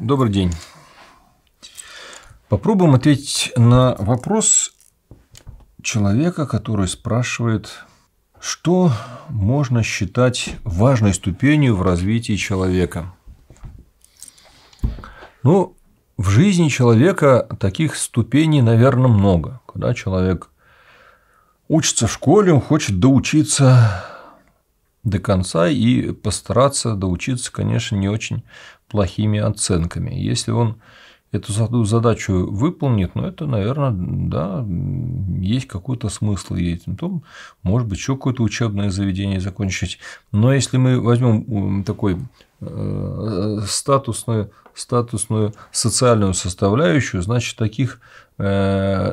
Добрый день. Попробуем ответить на вопрос человека, который спрашивает, что можно считать важной ступенью в развитии человека. Ну, в жизни человека таких ступеней, наверное, много. Когда человек учится в школе, он хочет доучиться до конца и постараться доучиться, конечно, не очень плохими оценками. Если он эту задачу выполнит, но ну, это, наверное, да, есть какой-то смысл ей. То может быть, еще какое-то учебное заведение закончить. Но если мы возьмем такой э, статусную, статусную социальную составляющую, значит, таких э,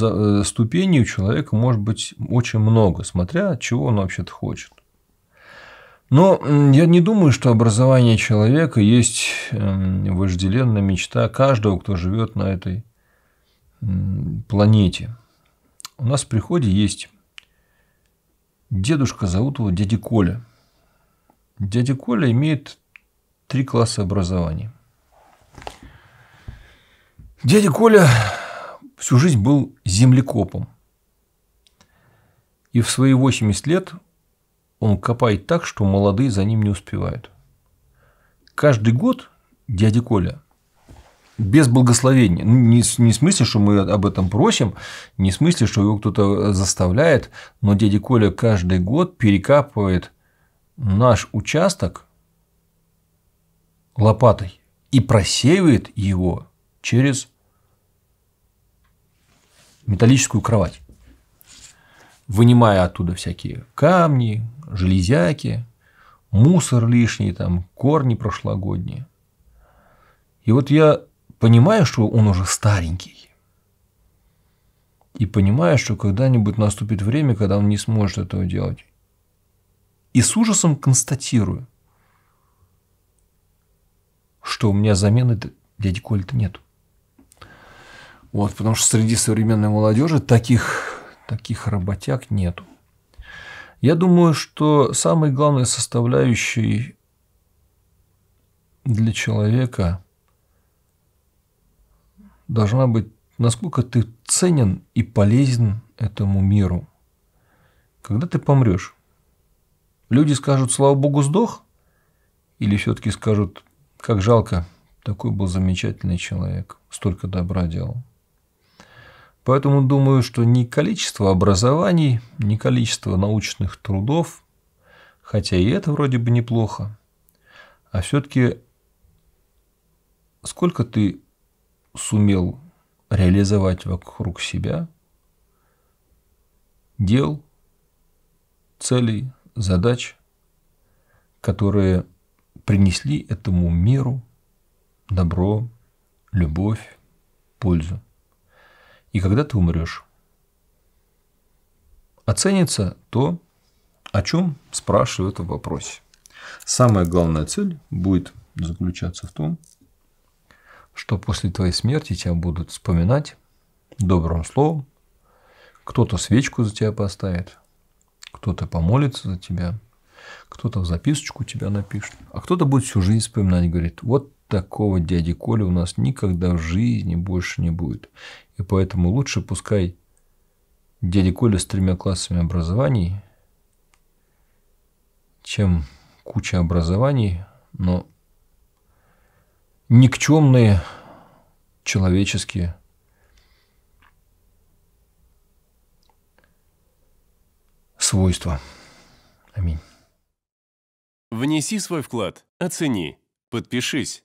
э, ступеней у человека может быть очень много, смотря чего он вообще-то хочет. Но я не думаю, что образование человека есть эм, вожделенная мечта каждого, кто живет на этой планете. У нас в приходе есть дедушка, зовут его дядя Коля. Дядя Коля имеет три класса образования. Дядя Коля всю жизнь был землекопом. И в свои 80 лет он копает так, что молодые за ним не успевают. Каждый год дядя Коля без благословения. Ну, не, не в смысле, что мы об этом просим, не в смысле, что его кто-то э, заставляет, но дядя Коля каждый год перекапывает наш участок лопатой и просеивает его через металлическую кровать вынимая оттуда всякие камни, железяки, мусор лишний, там, корни прошлогодние. И вот я понимаю, что он уже старенький. И понимаю, что когда-нибудь наступит время, когда он не сможет этого делать. И с ужасом констатирую, что у меня замены дяди Коли-то нет. Вот, потому что среди современной молодежи таких таких работяг нету. Я думаю, что самой главной составляющей для человека должна быть, насколько ты ценен и полезен этому миру. Когда ты помрешь, люди скажут, слава богу, сдох, или все-таки скажут, как жалко, такой был замечательный человек, столько добра делал. Поэтому думаю, что ни количество образований, ни количество научных трудов, хотя и это вроде бы неплохо, а все-таки сколько ты сумел реализовать вокруг себя дел, целей, задач, которые принесли этому миру добро, любовь, пользу и когда ты умрешь. Оценится то, о чем спрашивают в вопросе. Самая главная цель будет заключаться в том, что после твоей смерти тебя будут вспоминать добрым словом, кто-то свечку за тебя поставит, кто-то помолится за тебя, кто-то в записочку тебя напишет, а кто-то будет всю жизнь вспоминать, говорит, вот такого дяди Коли у нас никогда в жизни больше не будет. И поэтому лучше пускай дядя Коля с тремя классами образований, чем куча образований, но никчемные человеческие. свойства. Аминь. Внеси свой вклад, оцени, подпишись